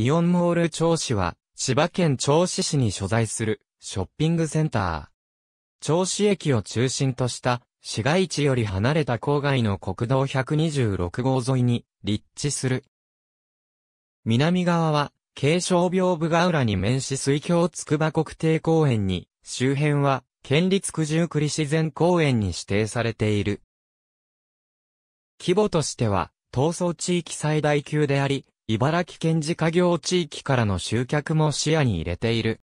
イオンモール銚子は、千葉県銚子市に所在するショッピングセンター。銚子駅を中心とした市街地より離れた郊外の国道126号沿いに立地する。南側は、軽傷病部が裏に面し水郷筑波国定公園に、周辺は、県立九十九里自然公園に指定されている。規模としては、闘争地域最大級であり、茨城県自家業地域からの集客も視野に入れている。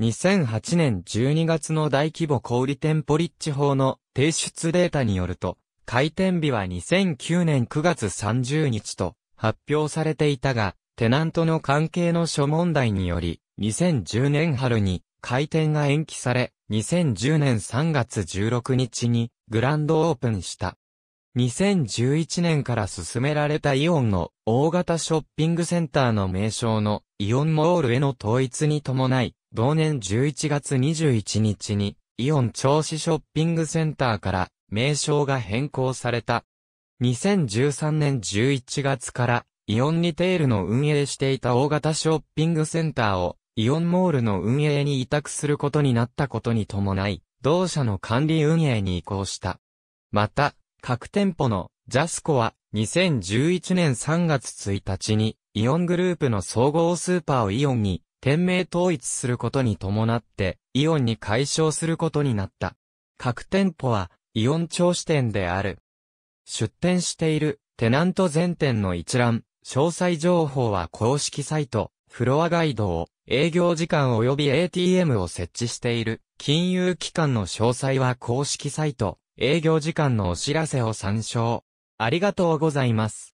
2008年12月の大規模小売店ポリッチ法の提出データによると、開店日は2009年9月30日と発表されていたが、テナントの関係の諸問題により、2010年春に開店が延期され、2010年3月16日にグランドオープンした。2011年から進められたイオンの大型ショッピングセンターの名称のイオンモールへの統一に伴い、同年11月21日にイオン調子ショッピングセンターから名称が変更された。2013年11月からイオンリテールの運営していた大型ショッピングセンターをイオンモールの運営に委託することになったことに伴い、同社の管理運営に移行した。また、各店舗のジャスコは2011年3月1日にイオングループの総合スーパーをイオンに店名統一することに伴ってイオンに解消することになった。各店舗はイオン超支店である。出店しているテナント全店の一覧、詳細情報は公式サイト、フロアガイドを、営業時間及び ATM を設置している、金融機関の詳細は公式サイト、営業時間のお知らせを参照。ありがとうございます。